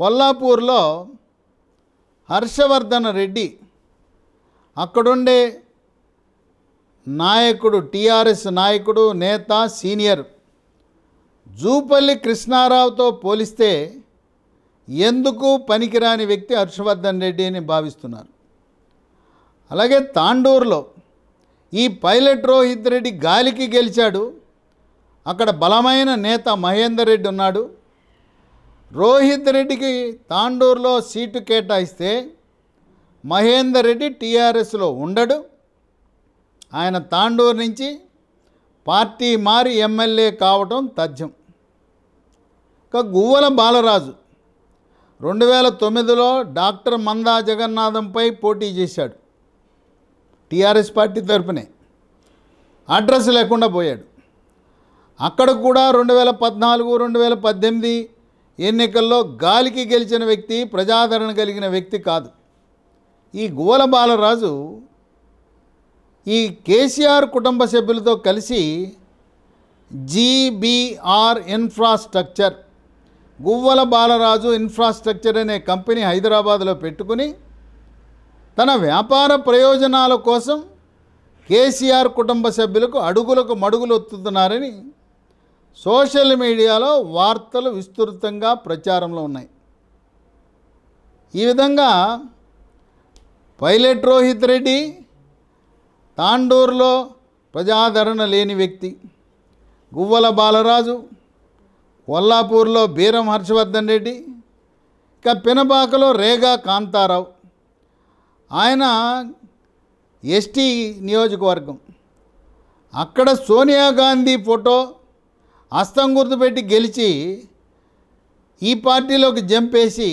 కొల్లాపూర్లో హర్షవర్ధన్ రెడ్డి అక్కడుండే నాయకుడు టీఆర్ఎస్ నాయకుడు నేత సీనియర్ జూపల్లి కృష్ణారావుతో పోలిస్తే ఎందుకు పనికిరాని వ్యక్తి హర్షవర్ధన్ రెడ్డి అని భావిస్తున్నారు అలాగే తాండూరులో ఈ పైలట్ రోహిత్ రెడ్డి గాలికి గెలిచాడు అక్కడ బలమైన నేత మహేందర్ రెడ్డి ఉన్నాడు రోహిత్ రెడ్డికి తాండూరులో సీటు కేటాయిస్తే మహేందర్ రెడ్డి టీఆర్ఎస్లో ఉండడు ఆయన తాండూరు నుంచి పార్టీ మారి ఎమ్మెల్యే కావటం తథ్యం ఇక గువ్వల బాలరాజు రెండు వేల తొమ్మిదిలో డాక్టర్ మందా జగన్నాథంపై పోటీ చేశాడు టీఆర్ఎస్ పార్టీ తరఫునే అడ్రస్ లేకుండా పోయాడు అక్కడ కూడా రెండు వేల పద్నాలుగు రెండు వేల పద్దెనిమిది ఎన్నికల్లో గాలికి గెలిచిన వ్యక్తి ప్రజాదరణ కలిగిన వ్యక్తి కాదు ఈ గోల బాలరాజు ఈ కేసీఆర్ కుటుంబ సభ్యులతో కలిసి జీబీఆర్ ఇన్ఫ్రాస్ట్రక్చర్ గువ్వల బాలరాజు ఇన్ఫ్రాస్ట్రక్చర్ అనే కంపెనీ హైదరాబాద్లో పెట్టుకుని తన వ్యాపార ప్రయోజనాల కోసం కేసీఆర్ కుటుంబ సభ్యులకు అడుగులకు మడుగులు ఒత్తుతున్నారని సోషల్ మీడియాలో వార్తలు విస్తృతంగా ప్రచారంలో ఉన్నాయి ఈ విధంగా పైలట్ రోహిత్ రెడ్డి తాండూరులో ప్రజాదరణ లేని వ్యక్తి గువ్వల బాలరాజు కొల్లాపూర్లో బీరం హర్షవర్ధన్ రెడ్డి ఇక పినపాకలో రేగా కాంతారావు ఆయన ఎస్టీ నియోజకవర్గం అక్కడ సోనియా గాంధీ ఫోటో హస్తం గుర్తుపెట్టి గెలిచి ఈ పార్టీలోకి జంపేసి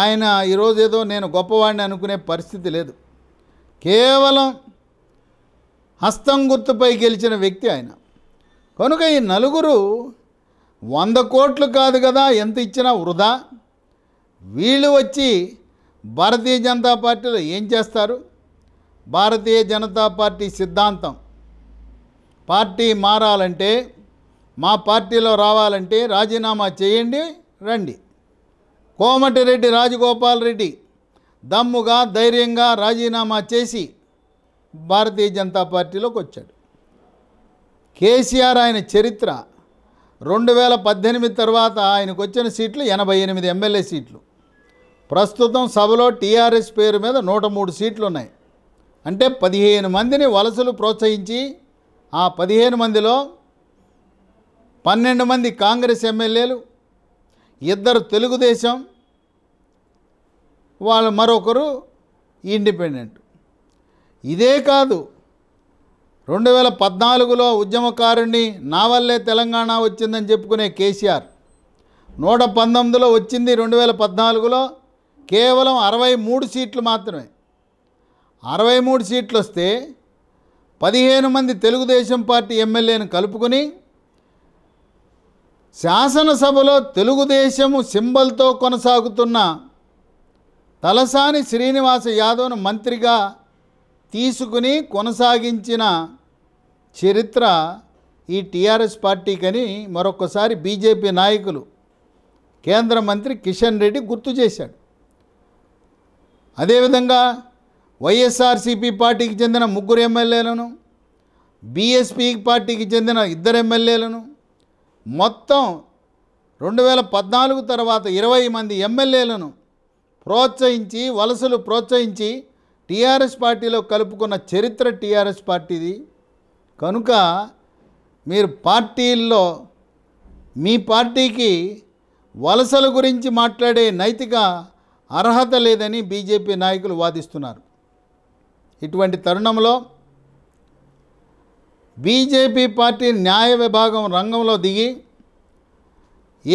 ఆయన ఈరోజు ఏదో నేను గొప్పవాడిని అనుకునే పరిస్థితి లేదు కేవలం హస్తం గుర్తుపై గెలిచిన వ్యక్తి ఆయన కనుక ఈ నలుగురు వంద కోట్లు కాదు కదా ఎంత ఇచ్చినా వృధా వీళ్ళు వచ్చి భారతీయ జనతా పార్టీలో ఏం చేస్తారు భారతీయ జనతా పార్టీ సిద్ధాంతం పార్టీ మారాలంటే మా పార్టీలో రావాలంటే రాజీనామా చేయండి రండి కోమటిరెడ్డి రాజగోపాల్ రెడ్డి దమ్ముగా ధైర్యంగా రాజీనామా చేసి భారతీయ జనతా పార్టీలోకి వచ్చాడు కేసీఆర్ ఆయన చరిత్ర రెండు వేల పద్దెనిమిది తర్వాత ఆయనకు వచ్చిన సీట్లు ఎనభై ఎనిమిది ఎమ్మెల్యే సీట్లు ప్రస్తుతం సభలో టీఆర్ఎస్ పేరు మీద నూట మూడు సీట్లు ఉన్నాయి అంటే పదిహేను మందిని వలసలు ప్రోత్సహించి ఆ పదిహేను మందిలో పన్నెండు మంది కాంగ్రెస్ ఎమ్మెల్యేలు ఇద్దరు తెలుగుదేశం వాళ్ళు మరొకరు ఇండిపెండెంట్ ఇదే కాదు రెండు వేల పద్నాలుగులో ఉద్యమకారుణ్ణి నా వల్లే తెలంగాణ వచ్చిందని చెప్పుకునే కేసీఆర్ నూట పంతొమ్మిదిలో వచ్చింది రెండు వేల పద్నాలుగులో కేవలం అరవై మూడు సీట్లు మాత్రమే అరవై మూడు సీట్లు వస్తే పదిహేను మంది తెలుగుదేశం పార్టీ ఎమ్మెల్యేను కలుపుకొని శాసనసభలో తెలుగుదేశము సింబల్తో కొనసాగుతున్న తలసాని శ్రీనివాస యాదవ్ను మంత్రిగా తీసుకుని కొనసాగించిన చరిత్ర ఈ టీఆర్ఎస్ పార్టీకని మరొకసారి బీజేపీ నాయకులు కేంద్ర మంత్రి కిషన్ రెడ్డి గుర్తు చేశాడు అదేవిధంగా వైఎస్ఆర్సీపీ పార్టీకి చెందిన ముగ్గురు ఎమ్మెల్యేలను బీఎస్పీ పార్టీకి చెందిన ఇద్దరు ఎమ్మెల్యేలను మొత్తం రెండు వేల పద్నాలుగు తర్వాత ఇరవై మంది ఎమ్మెల్యేలను ప్రోత్సహించి వలసలు ప్రోత్సహించి టీఆర్ఎస్ పార్టీలో కలుపుకున్న చరిత్ర టీఆర్ఎస్ పార్టీది కనుక మీరు పార్టీల్లో మీ పార్టీకి వలసల గురించి మాట్లాడే నైతిక అర్హత లేదని బీజేపీ నాయకులు వాదిస్తున్నారు ఇటువంటి తరుణంలో బీజేపీ పార్టీ న్యాయ విభాగం రంగంలో దిగి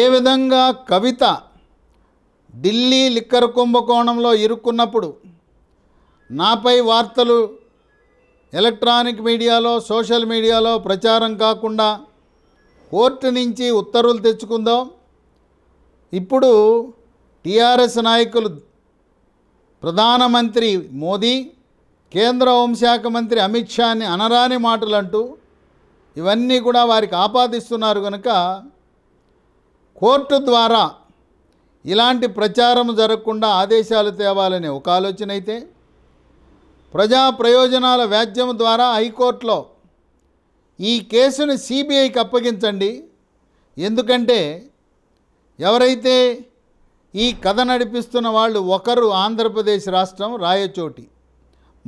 ఏ విధంగా కవిత ఢిల్లీ లిక్కర్ కుంభకోణంలో ఇరుక్కున్నప్పుడు నాపై వార్తలు ఎలక్ట్రానిక్ మీడియాలో సోషల్ మీడియాలో ప్రచారం కాకుండా కోర్టు నుంచి ఉత్తర్వులు తెచ్చుకుందాం ఇప్పుడు టీఆర్ఎస్ నాయకులు ప్రధానమంత్రి మోదీ కేంద్ర హోంశాఖ మంత్రి అమిత్ షాని అనరాని మాటలంటూ ఇవన్నీ కూడా వారికి ఆపాదిస్తున్నారు కనుక కోర్టు ద్వారా ఇలాంటి ప్రచారం జరగకుండా ఆదేశాలు తేవాలనే ఒక ఆలోచన అయితే ప్రజా ప్రయోజనాల వ్యాజ్యం ద్వారా హైకోర్టులో ఈ కేసును సిబిఐకి అప్పగించండి ఎందుకంటే ఎవరైతే ఈ కథ నడిపిస్తున్న వాళ్ళు ఒకరు ఆంధ్రప్రదేశ్ రాష్ట్రం రాయచోటి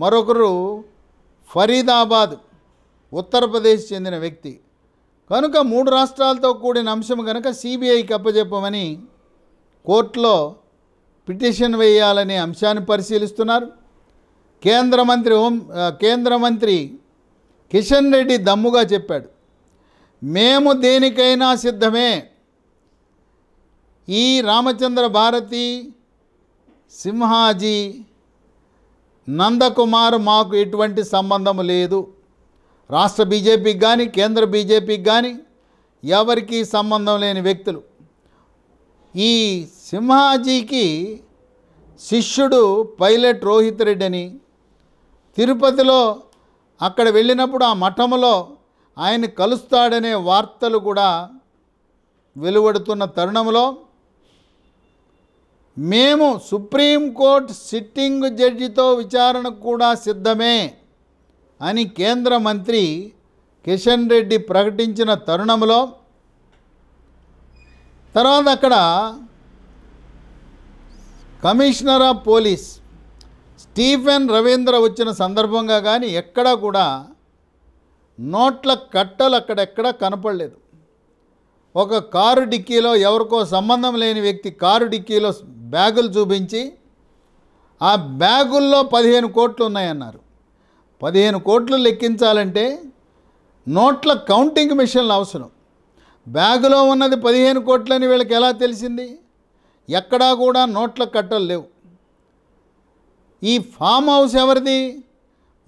మరొకరు ఫరీదాబాద్ ఉత్తరప్రదేశ్ చెందిన వ్యక్తి కనుక మూడు రాష్ట్రాలతో కూడిన అంశం కనుక సిబిఐకి అప్పజెప్పమని కోర్టులో పిటిషన్ వేయాలనే అంశాన్ని పరిశీలిస్తున్నారు కేంద్ర మంత్రి హోం కేంద్ర మంత్రి కిషన్ రెడ్డి దమ్ముగా చెప్పాడు మేము దేనికైనా సిద్ధమే ఈ రామచంద్ర భారతి సింహాజీ నందకుమార్ మాకు ఎటువంటి సంబంధం లేదు రాష్ట్ర బీజేపీకి కానీ కేంద్ర బీజేపీకి కానీ ఎవరికి సంబంధం లేని వ్యక్తులు ఈ సింహాజీకి శిష్యుడు పైలట్ రోహిత్ రెడ్డి అని తిరుపతిలో అక్కడ వెళ్ళినప్పుడు ఆ మఠంలో ఆయన కలుస్తాడనే వార్తలు కూడా వెలువడుతున్న తరుణంలో మేము సుప్రీంకోర్టు సిట్టింగ్ జడ్జితో విచారణకు కూడా సిద్ధమే అని కేంద్ర మంత్రి కిషన్ రెడ్డి ప్రకటించిన తరుణంలో తర్వాత అక్కడ commissioner of police Stephen Ravindra వచ్చిన సందర్భంగా కానీ ఎక్కడా కూడా నోట్ల కట్టలు అక్కడెక్కడా కనపడలేదు ఒక కారు డిక్కీలో ఎవరికో సంబంధం లేని వ్యక్తి కారు డిక్కీలో బ్యాగులు చూపించి ఆ బ్యాగుల్లో పదిహేను కోట్లు ఉన్నాయన్నారు పదిహేను కోట్లు లెక్కించాలంటే నోట్ల కౌంటింగ్ మిషన్లు అవసరం బ్యాగులో ఉన్నది పదిహేను కోట్లని వీళ్ళకి ఎలా తెలిసింది ఎక్కడా కూడా నోట్ల కట్టలు లేవు ఈ ఫామ్ హౌస్ ఎవరిది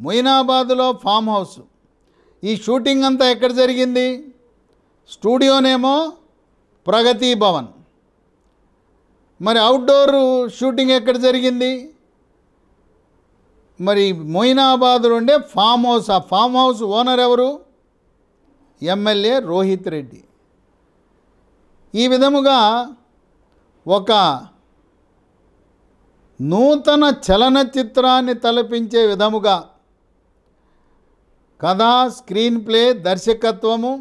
మొయినాబాదులో ఫామ్ హౌస్ ఈ షూటింగ్ అంతా ఎక్కడ జరిగింది స్టూడియోనేమో ప్రగతి భవన్ మరి అవుట్డోర్ షూటింగ్ ఎక్కడ జరిగింది మరి మొయినాబాద్లో ఉండే ఫామ్ హౌస్ ఆ ఫామ్ హౌస్ ఓనర్ ఎవరు ఎమ్మెల్యే రోహిత్ రెడ్డి ఈ విధముగా ఒక నూతన చలనచిత్రాన్ని తలపించే విధముగా కథ స్క్రీన్ ప్లే దర్శకత్వము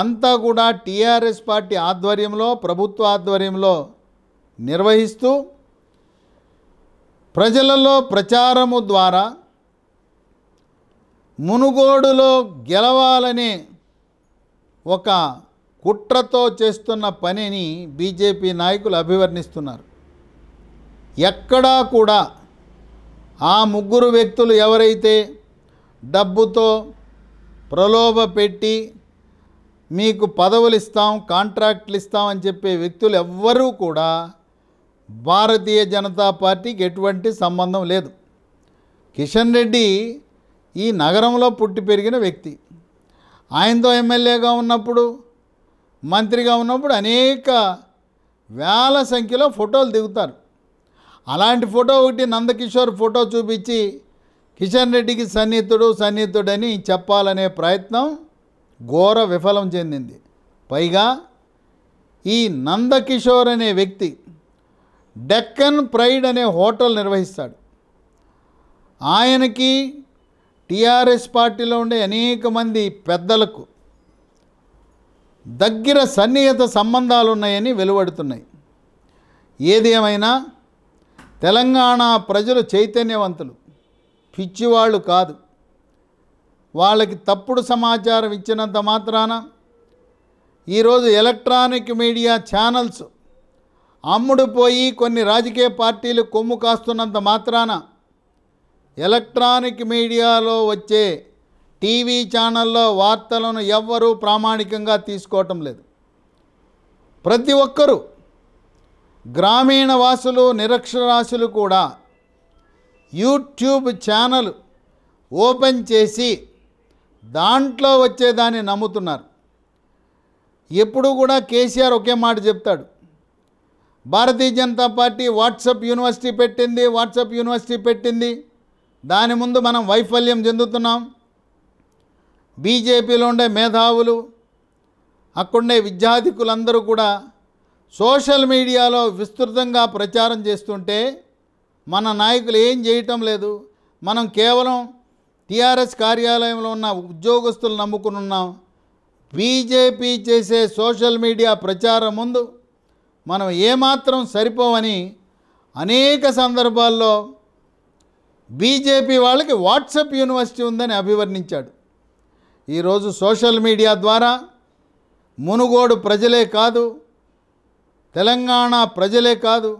అంతా కూడా టీఆర్ఎస్ పార్టీ ఆధ్వర్యంలో ప్రభుత్వ ఆధ్వర్యంలో నిర్వహిస్తూ ప్రజలలో ప్రచారము ద్వారా మునుగోడులో గెలవాలనే ఒక కుట్రతో చేస్తున్న పనిని బీజేపీ నాయకులు అభివర్ణిస్తున్నారు ఎక్కడా కూడా ఆ ముగ్గురు వ్యక్తులు ఎవరైతే డబ్బుతో ప్రలోభ పెట్టి మీకు పదవులు ఇస్తాం కాంట్రాక్ట్లు ఇస్తాం అని చెప్పే వ్యక్తులు ఎవ్వరూ కూడా భారతీయ జనతా పార్టీకి ఎటువంటి సంబంధం లేదు కిషన్ రెడ్డి ఈ నగరంలో పుట్టి పెరిగిన వ్యక్తి ఆయనతో ఎమ్మెల్యేగా ఉన్నప్పుడు మంత్రిగా ఉన్నప్పుడు అనేక వేల సంఖ్యలో ఫోటోలు దిగుతారు అలాంటి ఫోటో ఒకటి నందకిషోర్ ఫోటో చూపించి కిషన్ రెడ్డికి సన్నిహితుడు సన్నిహితుడని చెప్పాలనే ప్రయత్నం ఘోర విఫలం చెందింది పైగా ఈ నందకిషోర్ అనే వ్యక్తి డెక్కన్ ప్రైడ్ అనే హోటల్ నిర్వహిస్తాడు ఆయనకి టీఆర్ఎస్ పార్టీలో ఉండే అనేక మంది పెద్దలకు దగ్గర సన్నిహిత సంబంధాలు ఉన్నాయని వెలువడుతున్నాయి ఏది ఏమైనా తెలంగాణ ప్రజలు చైతన్యవంతులు పిచ్చివాళ్ళు కాదు వాళ్ళకి తప్పుడు సమాచారం ఇచ్చినంత మాత్రాన ఈరోజు ఎలక్ట్రానిక్ మీడియా ఛానల్స్ అమ్ముడుపోయి కొన్ని రాజకీయ పార్టీలు కొమ్ము కాస్తున్నంత మాత్రాన ఎలక్ట్రానిక్ మీడియాలో వచ్చే టీవీ ఛానల్లో వార్తలను ఎవ్వరూ ప్రామాణికంగా తీసుకోవటం లేదు ప్రతి ఒక్కరూ గ్రామీణ వాసులు నిరక్షరాశులు కూడా యూట్యూబ్ ఛానల్ ఓపెన్ చేసి దాంట్లో వచ్చేదాన్ని నమ్ముతున్నారు ఎప్పుడు కూడా కేసీఆర్ ఒకే మాట చెప్తాడు Bharatiya Janata party WhatsApp university పెట్టింది వాట్సప్ యూనివర్సిటీ పెట్టింది దాని ముందు మనం వైఫల్యం చెందుతున్నాం బీజేపీలో ఉండే మేధావులు అక్కడుండే విద్యాధికులందరూ కూడా సోషల్ మీడియాలో విస్తృతంగా ప్రచారం చేస్తుంటే మన నాయకులు ఏం చేయటం లేదు మనం కేవలం టీఆర్ఎస్ కార్యాలయంలో ఉన్న ఉద్యోగస్తులు నమ్ముకునున్నాం బీజేపీ చేసే సోషల్ మీడియా ప్రచారం ముందు మనం ఏమాత్రం సరిపోవని అనేక సందర్భాల్లో బీజేపీ వాళ్ళకి వాట్సప్ యూనివర్సిటీ ఉందని అభివర్ణించాడు ఈరోజు సోషల్ మీడియా ద్వారా మునుగోడు ప్రజలే కాదు తెలంగాణ ప్రజలే కాదు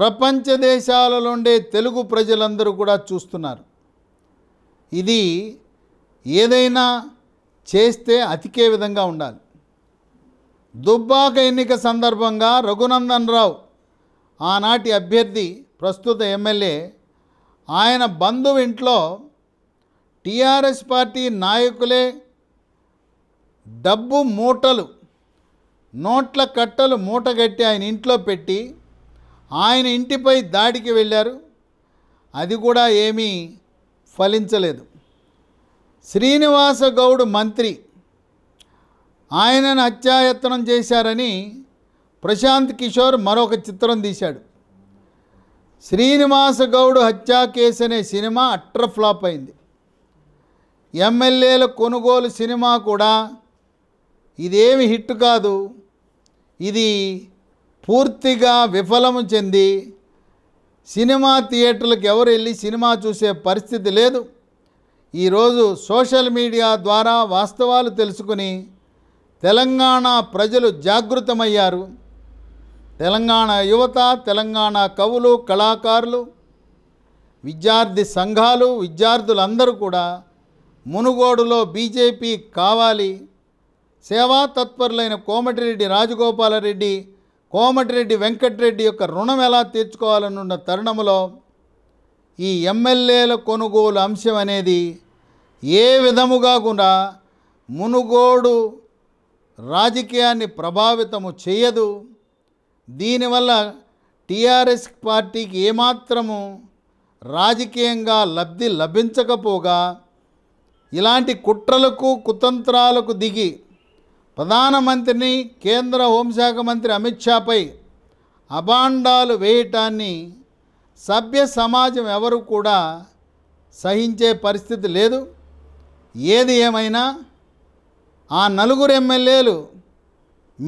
ప్రపంచ దేశాలలో ఉండే తెలుగు ప్రజలందరూ కూడా చూస్తున్నారు ఇది ఏదైనా చేస్తే అతికే విధంగా ఉండాలి దుబ్బాక ఎన్నిక సందర్భంగా రఘునందన్ రావు ఆనాటి అభ్యర్థి ప్రస్తుత ఎమ్మెల్యే ఆయన బంధువు ఇంట్లో టీఆర్ఎస్ పార్టీ నాయకులే డబ్బు మూటలు నోట్ల కట్టలు మూటగట్టి ఆయన ఇంట్లో పెట్టి ఆయన ఇంటిపై దాడికి వెళ్ళారు అది కూడా ఏమీ ఫలించలేదు శ్రీనివాస గౌడ్ మంత్రి ఆయనను హత్యాయత్నం చేశారని ప్రశాంత్ కిషోర్ మరొక చిత్రం తీశాడు శ్రీనివాస గౌడ్ హత్యా కేసు అనే సినిమా అట్టర్ ఫ్లాప్ అయింది ఎమ్మెల్యేల కొనుగోలు సినిమా కూడా ఇదేమి హిట్ కాదు ఇది పూర్తిగా విఫలము చెంది సినిమా థియేటర్లకు ఎవరు వెళ్ళి సినిమా చూసే పరిస్థితి లేదు ఈరోజు సోషల్ మీడియా ద్వారా వాస్తవాలు తెలుసుకుని తెలంగాణ ప్రజలు జాగృతమయ్యారు తెలంగాణ యువత తెలంగాణ కవులు కళాకారులు విద్యార్థి సంఘాలు విద్యార్థులందరూ కూడా మునుగోడులో బీజేపీ కావాలి సేవా తత్పరులైన కోమటిరెడ్డి రాజగోపాలరెడ్డి కోమటిరెడ్డి వెంకటరెడ్డి యొక్క రుణం ఎలా తీర్చుకోవాలనున్న తరుణంలో ఈ ఎమ్మెల్యేల కొనుగోలు అంశం అనేది ఏ విధముగా కూడా మునుగోడు రాజకీయాన్ని ప్రభావితము చేయదు దీనివల్ల టీఆర్ఎస్ పార్టీకి ఏమాత్రము రాజకీయంగా లబ్ధి లభించకపోగా ఇలాంటి కుట్రలకు కుతంత్రాలకు దిగి ప్రధానమంత్రిని కేంద్ర హోంశాఖ మంత్రి అమిత్ షాపై అభాండాలు వేయటాన్ని సభ్య సమాజం ఎవరు కూడా సహించే పరిస్థితి లేదు ఏది ఏమైనా ఆ నలుగురు ఎమ్మెల్యేలు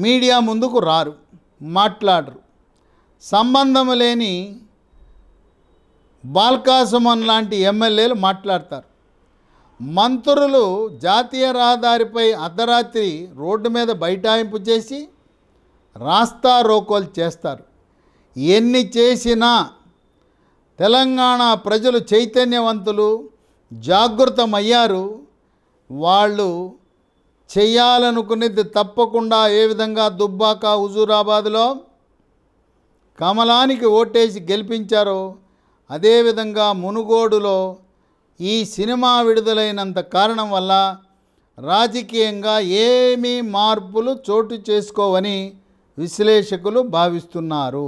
మీడియా ముందుకు రారు మాట్లాడరు సంబంధం లేని బాల్కాసుమన్ లాంటి ఎమ్మెల్యేలు మాట్లాడతారు మంత్రులు జాతీయ రహదారిపై అర్ధరాత్రి రోడ్డు మీద బైఠాయింపు చేసి రాస్తా రోకోలు చేస్తారు ఎన్ని చేసినా తెలంగాణ ప్రజలు చైతన్యవంతులు జాగృతమయ్యారు వాళ్ళు చేయాలనుకునేది తప్పకుండా ఏ విధంగా దుబ్బాక హుజూరాబాద్లో కమలానికి ఓటేసి గెలిపించారో అదేవిధంగా మునుగోడులో ఈ సినిమా విడుదలైనంత కారణం వల్ల రాజకీయంగా ఏమీ మార్పులు చోటు చేసుకోవని విశ్లేషకులు భావిస్తున్నారు